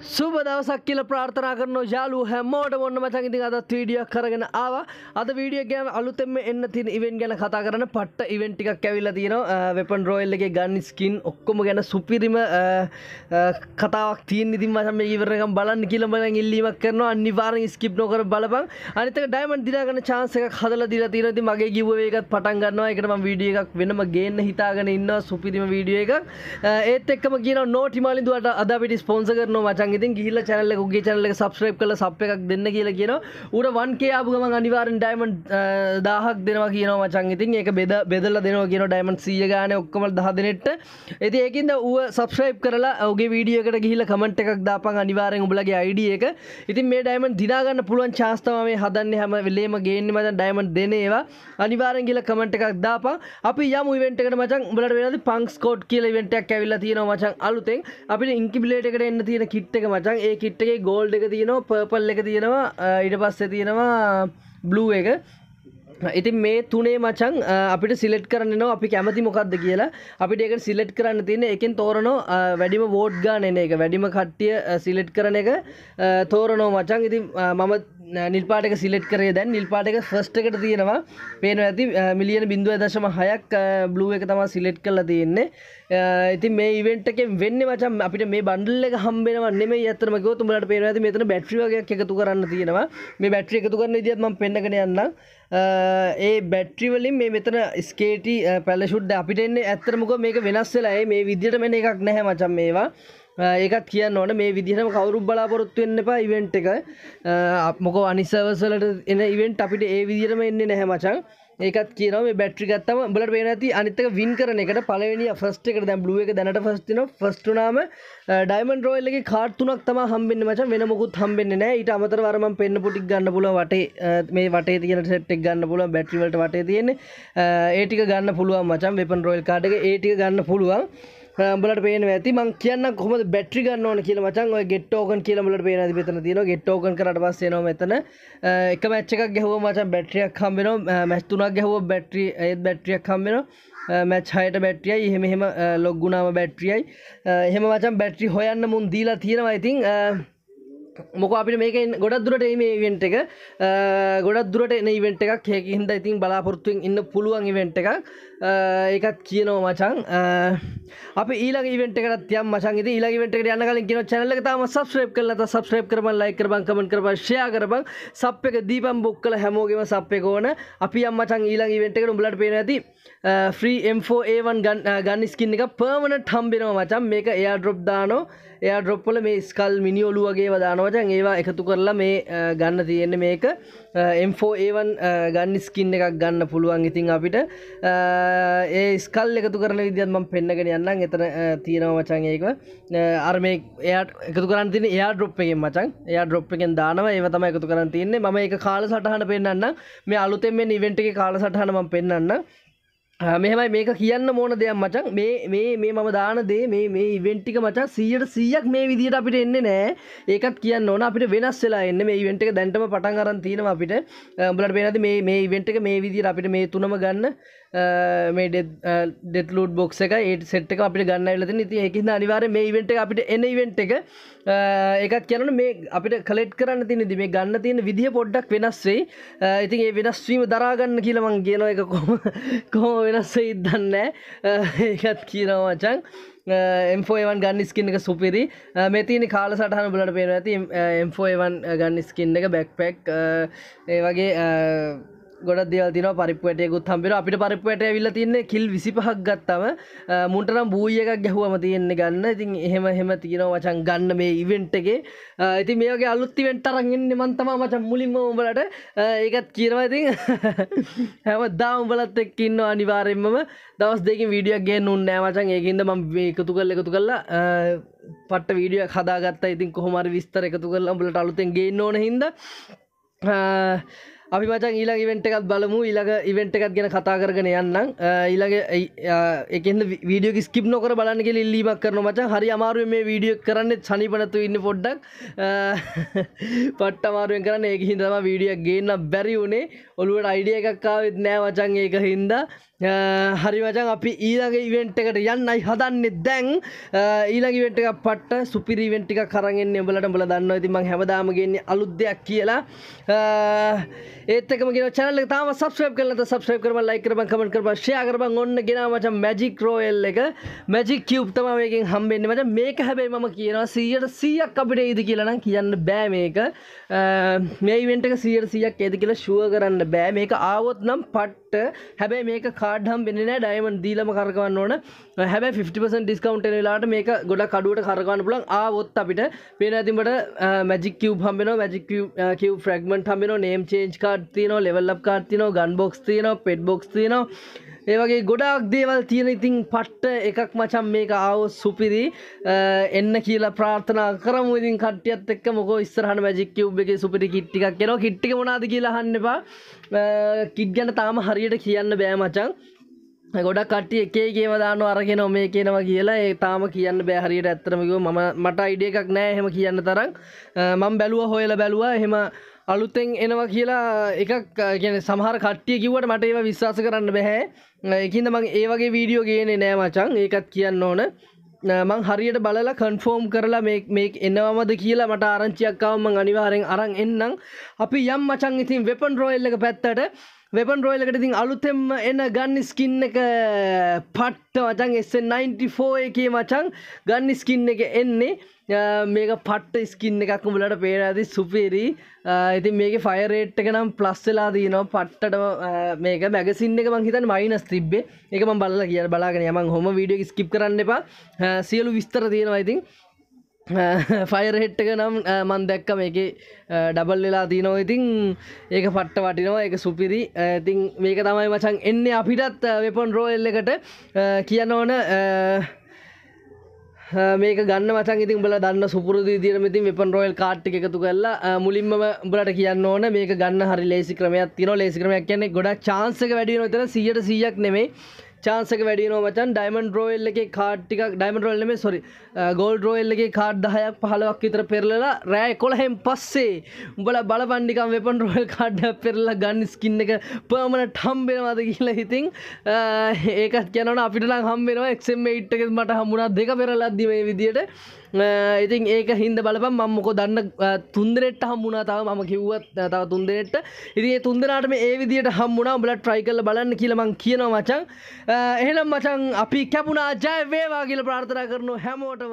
සුබ දවසක් කියල ප්‍රාර්ථනා කරන යාලු හැමෝට ඔන්න මතන් ඉතින් අදත් වීඩියක් කරගෙන ආවා අද වීඩිය ගෑම අලුතෙම එන්න තින් ඉවෙන් ගැන කතා කරන පට්ට ඉවෙන් ටිකක් ඇවිල්ලා තියෙනවා වෙපන් රෝයල්ලගේ ගන්න ස්කින් ඔක්කොම ගැන සුපිරිම කතාවක් තියන් ඉතින් මසම මේ ඉවරකම් බලන්න කියලා මම ඉල්ලීමක් කරනවා අනිවාර්යෙන් ස්කිප් නොකර බලපන් අනිත් එක ඩයමන්ඩ් දිලා ගන්න චාන්ස් එකක් හදලා දීලා තියෙනවා ඉතින් මගේ giveaway එකත් පටන් ගන්නවා ඒකට මම වීඩියෝ එකක් වෙනම ගේන්න හිතාගෙන ඉන්නවා සුපිරිම වීඩියෝ එකක් ඒත් එක්කම කියනවා නෝටිමාලින්දුවට අද අපිට ස්පොන්සර් කරනවා මචං නැත්තන් ඉතින් ගිහිල්ලා channel එක උගේ channel එක subscribe කරලා sub එකක් දෙන්න කියලා කියනවා ඌට 1k ආපු ගමන් අනිවාර්යෙන් diamond 1000ක් දෙනවා කියනවා මචං ඉතින් ඒක බෙද බෙදලා දෙනවා කියනවා diamond 100 ගානේ ඔක්කොම 10 දෙනෙට ඉතින් ඒකින්ද ඌ subscribe කරලා ඔහුගේ වීඩියෝ එකට ගිහිල්ලා comment එකක් දාපන් අනිවාර්යෙන් උඹලගේ ID එක ඉතින් මේ diamond දිනා ගන්න පුළුවන් chance තමයි මේ හදන්නේ හැම වෙලේම ගේන්නේ මචං diamond දෙන ඒවා අනිවාර්යෙන් ගිහිල්ලා comment එකක් දාපන් අපි යමු ඉවෙන්ට් එකට මචං උඹලට වෙලාදී පංක්ස් කෝඩ් කියලා ඉවෙන්ට් එකක් ඇවිල්ලා තියෙනවා මචං අලුතෙන් අපිට ඉන්කිබිලේටර් එකට එන්න තියෙන කිට් එක මචන් ඒ කිට් එකේ ගෝල්ඩ් එක තියෙනවා පර්පල් එක තියෙනවා ඉඩ පස්ස තියෙනවා බ්ලූ එක ඉතින් මේ තුනේ මචන් අපිට සිලෙට් කරන්න නවා අපි කැමති මොකක්ද කියලා අපිට ඒක සිලෙට් කරන්න තියෙන එකෙන් තෝරනෝ වැඩිම වෝඩ් ගාන එන එක වැඩිම කට්ටිය සිලෙට් කරන එක තෝරනෝ මචන් ඉතින් මම නිල්පාටක සිලෙට් කරේ දැන් නිල්පාටක ෆස්ට එකට තියෙනවා පේන ඇති මිලියන බිඳුව දශම හයක් බ්ලුව එක තමා සිලෙට් කරලා තියෙන්නේ ඉතින් මේ ඉවෙන්ට් එකෙන් වෙන්න මචන් අපිට මේ බන්ඩල් එක හම්බෙනවා නෙමෙයි ඇත්තම ගොත් උඹලට පේනවා ඇති මෙතන බැටරි වගේක් එකතු කරන්න තියෙනවා මේ බැටරි එකතු කරන විදිහත් මම පෙන්නගෙන යන්නම් ඒ බැට්‍රි වලින් මේ මෙතන ස්කේටි පැලෂුඩ් අපිට එන්නේ ඇත්තටම මොකද මේක වෙනස් වෙලා ඒ මේ විදිහට මෙන්න එකක් නැහැ මචන් මේවා ඒකත් කියන්න ඕන මේ විදිහම කවරු බලාපොරොත්තු වෙන්න එපා ඉවෙන්ට් එක මොකෝ අනිසවසලට එන ඉවෙන්ට් අපිට ඒ විදිහටම එන්නේ නැහැ මචං ඒකත් කියනව මේ බැට්‍රි ගත්තම උඹලට පේන ඇති අනිත් එක වින් කරන එකට පළවෙනි ෆස්ට් එකට දැන් බ්ලූ එක දැනට ෆස්ට් වෙනවා ෆස්ට් වුණාම ඩයිමන්ඩ් රොයල් එකේ කාඩ් තුනක් තමයි හම්බෙන්නේ මචං වෙන මොකුත් හම්බෙන්නේ නැහැ ඊට අමතරව අර මම පෙන්න පුටික් ගන්න පුළුවන් වටේ මේ වටේ තියෙන සෙට් එක ගන්න පුළුවන් බැටරි වලට වටේ තියෙන්නේ ඒ ටික ගන්න පුළුවන් මචං වෙපන් රොයල් කාඩ් එක ඒ ටික ගන්න පුළුවන් උඹලට පේනවා ඇති මං කියන්න කොහොමද බැටරි ගන්න ඕන කියලා මචං ඔය get token කියලා උඹලට පේනවා මෙතන තියෙනවා get token කරාට පස්සේ එනවා මෙතන එක මැච් එකක් ගැහුවම මචං බැටරියක් හම්බ වෙනවා මැච් තුනක් ගැහුවම බැටරි ඒත් බැටරියක් හම්බ වෙනවා මැච් 6ට බැටරියයි එහෙම එහෙම ලොග් වුණාම බැටරියයි එහෙම මචං බැටරි හොයන්න මුන් දීලා තියෙනවා ඉතින් මොක අපිට මේක ගොඩක් දුරට මේ ඉවෙන්ට් එක ගොඩක් දුරට එන ඉවෙන්ට් එකක් හේකින්ද ඉතින් බලාපොරොත්තුවෙන් ඉන්න පුළුවන් ඉවෙන්ට් එකක් එකත් කියනෝ මචන් අප ඊලග වට ය මචන් ඊලගවට යන කල කියන චනල තම සබස්්‍රප් කල සබස්්‍රප් කරම ලයික බං කමන් කර ශයා කරබං සප් එක දීපම් බොක් කල හැමෝගේම සප්ක ඕන අපි අම්මචන් ඊලඟ ඉවෙන්ටකට උඹලට පේ ඇති ්‍රීම්4ඒවන් ගන් ගන්න ස්කින්න එක පර්මනට හම්බෙනවා මචන් මේක එයා ඩ්‍රොප් දානෝ එයා ඩොප්පල මේ ස්කල් මිනිියෝලුවගේ වදානෝචන් ඒවා එකතු කරලා මේ ගන්න තියෙන්නේ මේක M4ඒවන් ගන්න ස්කින්න එකක් ගන්න පුළුවන් ඉතින් අපිට uh, ඒ ස්කල් එකතු කරන විදිත්ම පෙන්න්නගෙන යන්න එතන uh, තියෙනව මචන් ඒක uh, අර්මය එයාට එකතු කරන්තින එයා ඩොප් එකෙන් මචන් එයා ඩොප් එකෙන් දානවා ඒව තම එකතු කරන්න තියන්නේ ම එක කාල සටහන පෙන්න්න මේ අලුතෙම නිවෙන්ට එක කාල සටහනම පෙන්න්න මෙහමයි මේක කියන්න මෝන දෙයක් මචන් මේ මේ මේ මම දාන දේ මේ මේ ඉවෙන්ටික මචන් සීයට සීයක් මේ විදිහට අපිට එන්න නෑ ඒකත් කියන්න ඕන අපිට වෙනස් වෙලා එන්න මේ ඉවෙන්ට් එක දැන්ටම පටන් අරන් තියෙනවා අපිට උඹලට පේනද මේ මේ ඉවෙන්ට් එක මේ විදිහට අපිට මේ තුනම ගන්න මේ ඩෙටලූඩ් බොක්ස uh, එක ඒට සෙට් එක අපිට ගන්න ඇලති නති ඒක අනිවාර මේ ඉවෙන්ට අපිට එන ඉවෙන්ට් එක එකත් uh, කියනන මේ අපිට කලෙට් කරන්න තිනෙද මේ ගන්න තියෙන විදිහ පොඩ්ඩක් වෙනස්වෙයි uh, ඉතින් ඒ වෙනස්වීම දරාගන්න කියලමං කියන එක කොම කොම වෙනස්ස ඉදන්න ඒකත් කියනවචන් එම්ෆෝයවන් ගන්න ස්කින් එක සුපිරි මේ තියෙන කාල සටහන බලට පේන ඇති එම්ෆෝයවන් ගන්න ස්කින් එක බැක්පැක් ඒ වගේ ගොඩ දවතින පරිපටයකුත් හම්බෙන අපිට පරිපට ඇවිල්ල තින්නේ කිල් විසිපහක් ගත්තම මුන්ටනම් බූය එකක් ගැහුවම තියෙන්න ගන්න ඉතින් එහෙම හෙම තියෙන වචන් ගන්න මේ ඉවෙන්ට්ගේ ඇති මේගේ අලුත්තිවෙන්ට අරගන්න මන්තම මචන් මුලින්ම උඹලට ඒකත් කියනවා ඉතින් හැම දා උඹලත් එක්කන්න අනිවාරෙන්ම දවස් දෙකින් වීඩියක් ගේ නුන්නෑ මචන් ඒකින්ද ම එකතු කල් එකතු කරලා පට වීඩිය හදාගත්ත ඉතින් කොහොමර විස්තර එකතු කරලා උඹලට අලුතෙන් ගේන්න ඕන හිද අපි මචන් ඊළඟ ඉවෙන්ට් එකත් බලමු ඊළඟ ඉවෙන්ට් එකත් ගැන කතා කරගෙන යන්නම් ඊළඟ එකෙන්ද වීඩියෝ ස්කිප් නොකර බලන්න කියලා ඉල්ලීමක් කරනවා මචං හරි අමාරුවෙන් මේ වීඩියෝ කරන්නේ සනීප නැතුව ඉන්න පොඩ්ඩක් පට්ට අමාරුවෙන් කරන්න ඒක හින්දා තමයි වීඩියෝ ගේන්න බැරි වුණේ ඔළුවට අයිඩියා එකක් ආවෙත් නෑ මචං ඒක හින්දා හරිවචන් අපි ඊළඟ ඉවෙන්ට් එකට යන්නයි හදන්නේ දැන් ඊළඟ ඉවෙන්ට් එකක් පට්ට සුපිරි ඉවෙන්ට් එකක් අරන් එන්නේ උඹලට උඹලා දන්නවා ඉතින් මම හැමදාම ගේන්නේ අලුත් දෙයක් කියලා ඒත් එක්කම කියනවා channel එක තාම subscribe කරලා නැත්නම් subscribe කරපන් like කරපන් comment කරපන් share කරපන් ඔන්න ගෙනා මචං Magic Royal එක Magic Cube තමයි මේකෙන් හම්බෙන්නේ මචං මේක හැබැයි මම කියනවා 100ට 100ක් අපිට එයිද කියලා නම් කියන්න බෑ මේක මේ ඉවෙන්ට් එක 100ට 100ක් එයිද කියලා ෂුවර් කරන්න බෑ මේක ආවොත් නම් පට්ට හැබැයි මේක කාඩම් පෙනෙන ඩයිමන් දීලම කරගන්න ඕන හැබැ 50 ඩිස්කවන්ට වෙලාට මේක ගොඩ කඩුවට කරගන්න පුලන් ආවොත් අපිට පෙන ඇතිමට මැජික් කිව් හම්බෙන මැජික් කිව් ෆ්‍රගමට හම්බෙන නේම් චේන්් කාර්තියන ලෙවල්ලක් කාර්තින ගන් බොක්ස් තියන පෙඩ් බොක්ස් තියනවා ඒවගේ ගොඩාක් දේවල් තියෙන ඉතිං පට්ට එකක් මචන් මේක ආව සුපිරි එන්න කියලා ප්‍රාර්ථනා කරම ඉතින් කටියත් එක් මොක ස්රහන මැජික්ක උබ්ගේ සුපිරි කිට්ටික් කෙන කිට්ටි මනාද කියලාහන්නපා කිඩ් ගැන තාම හරියට කියන්න බෑ මචන් ගොඩක් කට්ටිය එකේ කියව දාන අරගෙන මේ කියනවා කියලා ඒ තාම කියන්න බෑහරියට ඇත්තරමකව ම මට අයිඩිය එකක් නෑ හෙම කියන්න තරම් මං බැලුව හොයල බැලුව හෙම අලුතෙන් එනවා කියලා එකක් ගැන සහර කට්ටිය කිවට මට ඒවා විශ්වාස කරන්න බැහැ එකන්න මං ඒවගේ වීඩියෝ ගේනෙ නෑ මචන් ඒකත් කියන්න ඕන මං හරියට බලලා කන්ෆෝර්ම් කරලා මේ එනවමද කියලා මට ආරංචියක්කාවම අනිවාරෙන් අරන් එන්නම් අපි යම් මචන් ඉතින් වෙපන් රෝයල්ලක පැත්තට වෙපන් රෝයිලකටතින් අලුතෙම එන ගන්න ස්කින්න එක පට්ට මචන් එස්සෙන්94 එකේ මචන් ගන්න ස්කින්න එක එන්නේ මේක පට්ට ස්කින්න එකක් උඹලට පේරදි සුපේරි ඉතින් මේක ෆයරේට් එක නම් ප්ලස් වෙලා දීනවා පට්ටට මේක මැගසින් එක මං හිතන්නේ මයිනස් තිබ්බේ ඒක මම බලලා කියන බලාගෙන යමන් හොම වීඩියෝ එක ස්කිප් කරන්න එපා සියලු විස්තර තියෙනවා ඉතින් ෆයිරහෙට්ටක නම් මන් දැක්ක මේක ඩබල් වෙලා තිනෝ ඉතිං ඒක පට්ට වටිනවා එක සුපිරි ඉතිං මේක තමයි මචන් එන්නේ අපිටත් වෙපොන් රෝල් එකට කියන්න ඕන මේක ගන්න මචන් ඉතින් බල දන්න සුපුරදු දිරම ඉතින් වෙපන් රෝයල් කාට් එකතු කරලා මුලින්ම උඹලට කියන්න ඕන මේක ගන්න හරි ලේසි ක්‍රමයක් තියෙනවා ලේසි ක්‍රමයක් කියන්නේ ගොඩක් chance එක වැඩි වෙනවා විතර 100ට 100ක් නෙමෙයි චාන්සක වැඩිනෝ මචන් ඩයිමන් රෝල් එක කාට්ටික ඩයිමන් රෝල් මේ සොරි ගෝල් රෝල් එක කාඩ් දහයක් පහලවක් විතර පෙරලලා රෑ කොළහෙම් පස්සේ උඹල බලපන්ඩිකම් වෙපන් රෝල් කාඩ් පෙරලා ගන්න ස්කින්න එක පර්මන ටම්බෙනවාද කියලා හිතින් ඒකත් කියනන අපිට නම් හම්බෙනවා එක්සෙම් ඉට්ටක මට හමුණා දෙක පෙරලද්දීම විදියට ඉතින් ඒක හින්ද බලපම් මම්මකො දන්න තුන්දරෙට හම්මුණා තාව ම කිව්වත් තව තුන්දරෙට ඉරි තුන්දරටම ඒ විදිට හම්මුණා බල ට්‍රයි කල බලන්න කියලමං කියන මචන් එහෙනම් මචන් අපි කැපුණා ජය වේවා කියල ප්‍රාර්ථනා කරනු හැමෝටම